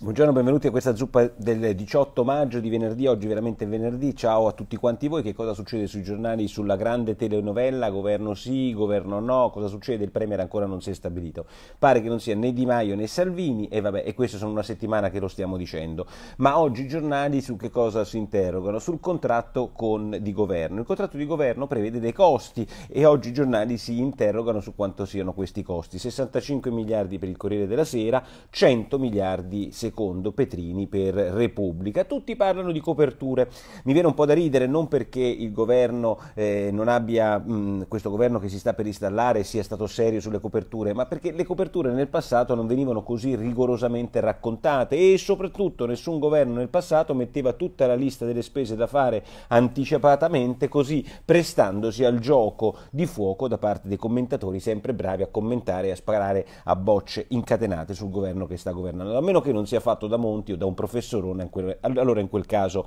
Buongiorno, benvenuti a questa zuppa del 18 maggio di venerdì, oggi veramente venerdì, ciao a tutti quanti voi, che cosa succede sui giornali sulla grande telenovela, governo sì, governo no, cosa succede, il Premier ancora non si è stabilito, pare che non sia né Di Maio né Salvini e vabbè, e questo sono una settimana che lo stiamo dicendo, ma oggi i giornali su che cosa si interrogano? Sul contratto con, di governo, il contratto di governo prevede dei costi e oggi i giornali si interrogano su quanto siano questi costi, 65 miliardi per il Corriere della Sera, 100 miliardi se secondo Petrini per Repubblica. Tutti parlano di coperture. Mi viene un po' da ridere non perché il governo eh, non abbia, mh, questo governo che si sta per installare sia stato serio sulle coperture, ma perché le coperture nel passato non venivano così rigorosamente raccontate e soprattutto nessun governo nel passato metteva tutta la lista delle spese da fare anticipatamente così prestandosi al gioco di fuoco da parte dei commentatori sempre bravi a commentare e a sparare a bocce incatenate sul governo che sta governando, a meno che non sia sia fatto da Monti o da un professorone, allora in quel caso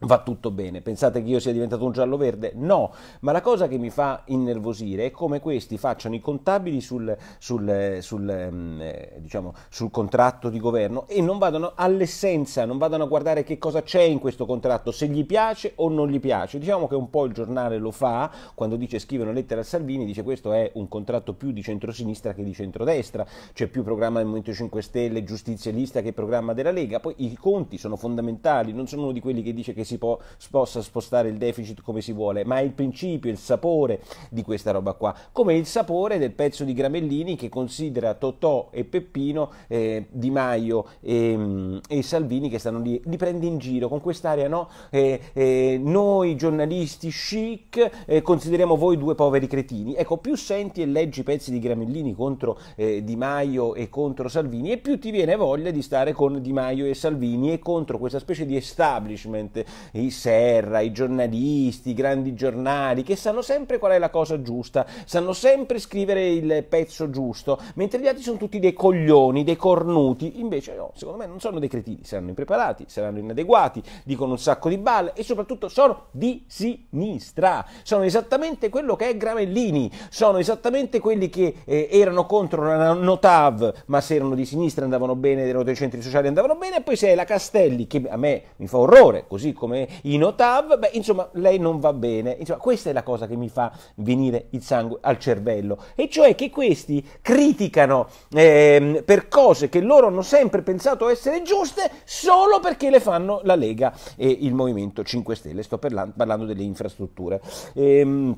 va tutto bene. Pensate che io sia diventato un giallo-verde? No, ma la cosa che mi fa innervosire è come questi facciano i contabili sul, sul, eh, sul, ehm, eh, diciamo, sul, contratto di governo e non vadano all'essenza, non vadano a guardare che cosa c'è in questo contratto, se gli piace o non gli piace. Diciamo che un po' il giornale lo fa quando dice scrive una lettera a Salvini, dice questo è un contratto più di centrosinistra che di centrodestra, c'è più programma del Movimento 5 Stelle, giustizialista che programma della Lega, poi i conti sono fondamentali, non sono uno di quelli che dice che si po- possa spostare il deficit come si vuole, ma è il principio, il sapore di questa roba qua, come il sapore del pezzo di Gramellini che considera Totò e Peppino, eh, Di Maio e, mm, e, Salvini che stanno lì, li prende in giro con quest'area, no? Eh, eh, noi giornalisti chic eh, consideriamo voi due poveri cretini. Ecco, più senti e leggi pezzi di Gramellini contro eh, Di Maio e contro Salvini e più ti viene voglia di stare con Di Maio e Salvini e contro questa specie di establishment i Serra, i giornalisti, i grandi giornali, che sanno sempre qual è la cosa giusta, sanno sempre scrivere il pezzo giusto, mentre gli altri sono tutti dei coglioni, dei cornuti, invece no, secondo me non sono dei cretini, saranno impreparati, saranno inadeguati, dicono un sacco di balle e soprattutto sono di sinistra, sono esattamente quello che è Gramellini, sono esattamente quelli che eh, erano contro la Notav, ma se erano di sinistra andavano bene, erano dei centri sociali andavano bene, e poi se è la Castelli, che a me mi fa orrore, così come come in Otav, beh, insomma, lei non va bene. Insomma, questa è la cosa che mi fa venire il sangue al cervello, e cioè che questi criticano eh, per cose che loro hanno sempre pensato essere giuste solo perché le fanno la Lega e il Movimento 5 Stelle. Sto parlando delle infrastrutture. Ehm,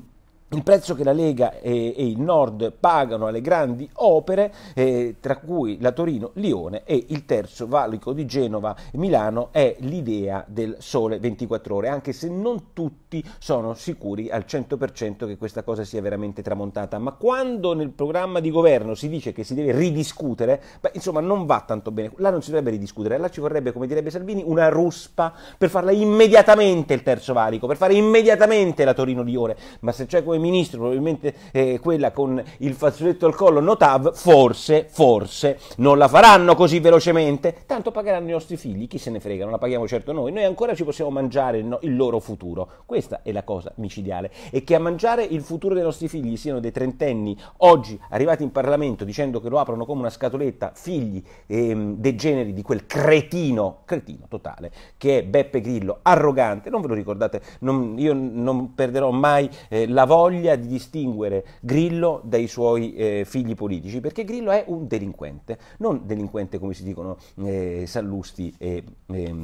il prezzo che la Lega e, e, il Nord pagano alle grandi opere, eh, tra cui la Torino-Lione e il terzo valico di Genova-Milano, è l'idea del sole 24 ore, anche se non tutti sono sicuri al 100% che questa cosa sia veramente tramontata. Ma quando nel programma di governo si dice che si deve ridiscutere, beh, insomma non va tanto bene. Là non si dovrebbe ridiscutere, là ci vorrebbe, come direbbe Salvini, una ruspa per farla immediatamente il terzo valico, per fare immediatamente la Torino-Lione. Ma se c'è come ministro, probabilmente eh, quella con il fazzoletto al collo, Notav, forse, forse non la faranno così velocemente, tanto pagheranno i nostri figli, chi se ne frega, non la paghiamo certo noi, noi ancora ci possiamo mangiare il, no, il loro futuro, questa è la cosa micidiale, e che a mangiare il futuro dei nostri figli siano dei trentenni oggi arrivati in Parlamento dicendo che lo aprono come una scatoletta, figli ehm, degeneri di quel cretino, cretino totale, che è Beppe Grillo, arrogante, non ve lo ricordate, non, io non perderò mai eh, la voglia, voglia di distinguere Grillo dai suoi eh, figli politici, perché Grillo è un delinquente, non delinquente come si dicono eh, Sallusti e... Eh,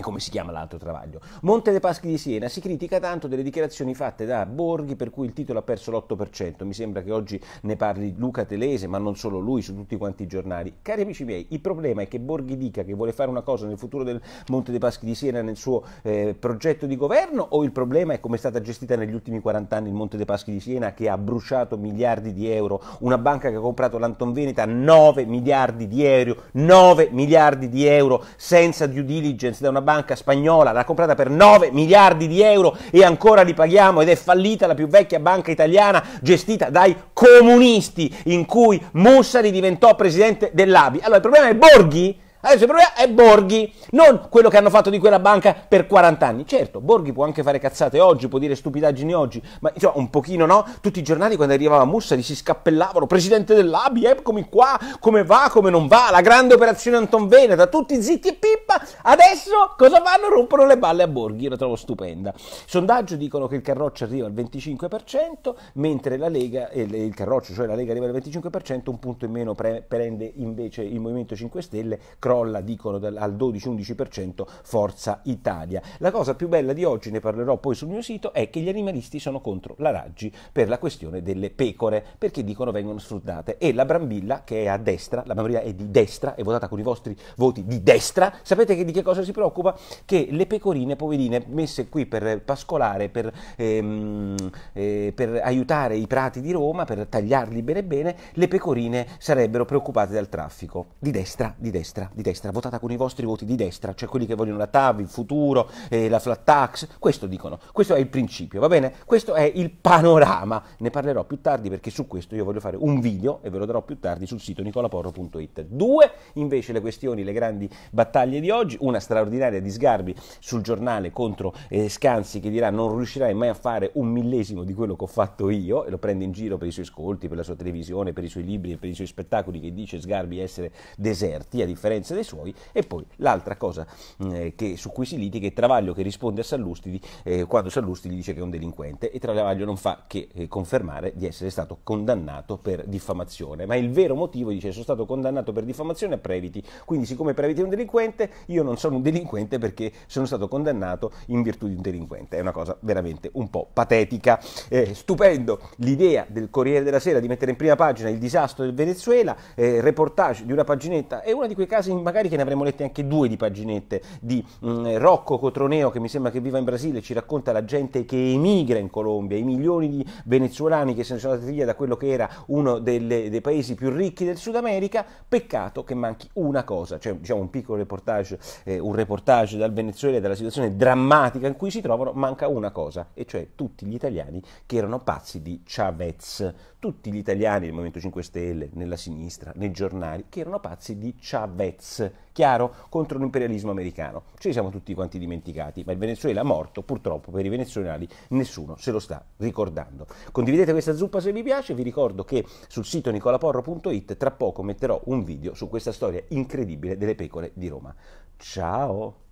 e come si chiama l'altro Travaglio? Monte dei Paschi di Siena si critica tanto delle dichiarazioni fatte da Borghi per cui il titolo ha perso l'8%. Mi sembra che oggi ne parli Luca Telese, ma non solo lui, su tutti quanti i giornali. Cari amici miei, il problema è che Borghi dica che vuole fare una cosa nel futuro del Monte dei Paschi di Siena nel suo eh, progetto di governo o il problema è come è stata gestita negli ultimi 40 anni il Monte dei Paschi di Siena che ha bruciato miliardi di euro, una banca che ha comprato l'Anton Veneta 9 miliardi di euro, 9 miliardi di euro senza due diligence da una banca banca spagnola l'ha comprata per 9 miliardi di euro e ancora li paghiamo ed è fallita la più vecchia banca italiana gestita dai comunisti in cui Mussari diventò presidente dell'ABI. Allora il problema è Borghi Adesso il problema è Borghi, non quello che hanno fatto di quella banca per 40 anni. Certo, Borghi può anche fare cazzate oggi, può dire stupidaggini oggi, ma insomma un pochino no? Tutti i giornali quando arrivava Mussari si scappellavano, presidente dell'ABI, eccomi qua, come va, come non va, la grande operazione Anton Veneta, tutti zitti e pippa, adesso cosa fanno? Rompono le balle a Borghi, io la trovo stupenda. Sondaggio dicono che il Carroccio arriva al 25%, mentre la Lega, eh, il Carroccio, cioè la Lega arriva al 25%, un punto in meno pre- prende invece il Movimento 5 Stelle, crolla, dicono, al 12-11% Forza Italia. La cosa più bella di oggi, ne parlerò poi sul mio sito, è che gli animalisti sono contro la Raggi per la questione delle pecore, perché dicono vengono sfruttate. E la Brambilla, che è a destra, la Brambilla è di destra, è votata con i vostri voti di destra, sapete che di che cosa si preoccupa? Che le pecorine, poverine, messe qui per pascolare, per, ehm, eh, per aiutare i prati di Roma, per tagliarli bene bene, le pecorine sarebbero preoccupate dal traffico. Di destra, di destra, di destra di destra, votata con i vostri voti di destra, cioè quelli che vogliono la TAV, il futuro, eh, la flat tax, questo dicono, questo è il principio, va bene? Questo è il panorama, ne parlerò più tardi perché su questo io voglio fare un video e ve lo darò più tardi sul sito nicolaporro.it. Due invece le questioni, le grandi battaglie di oggi, una straordinaria di Sgarbi sul giornale contro eh, Scanzi che dirà non riuscirai mai a fare un millesimo di quello che ho fatto io e lo prende in giro per i suoi ascolti, per la sua televisione, per i suoi libri e per i suoi spettacoli che dice Sgarbi essere deserti, a differenza all'altezza dei suoi e poi l'altra cosa mm, eh, che, su cui si litiga è Travaglio che risponde a Sallustidi eh, quando Sallustidi dice che è un delinquente e Travaglio non fa che eh, confermare di essere stato condannato per diffamazione, ma il vero motivo dice sono stato condannato per diffamazione a Previti, quindi siccome Previti è un delinquente io non sono un delinquente perché sono stato condannato in virtù di un delinquente, è una cosa veramente un po' patetica, eh, stupendo l'idea del Corriere della Sera di mettere in prima pagina il disastro del Venezuela, eh, reportage di una paginetta, è uno di quei casi in magari che ne avremmo lette anche due di paginette di mh, mm, Rocco Cotroneo che mi sembra che viva in Brasile, ci racconta la gente che emigra in Colombia, i milioni di venezuelani che se ne sono andati via da quello che era uno delle, dei paesi più ricchi del Sud America, peccato che manchi una cosa, cioè diciamo un piccolo reportage, eh, un reportage dal Venezuela e dalla situazione drammatica in cui si trovano, manca una cosa, e cioè tutti gli italiani che erano pazzi di Chavez, tutti gli italiani del Movimento 5 Stelle, nella sinistra, nei giornali, che erano pazzi di Chavez. Diaz, chiaro, contro l'imperialismo americano. Ce li siamo tutti quanti dimenticati, ma il Venezuela è morto, purtroppo per i venezuelani nessuno se lo sta ricordando. Condividete questa zuppa se vi piace, vi ricordo che sul sito nicolaporro.it tra poco metterò un video su questa storia incredibile delle pecore di Roma. Ciao!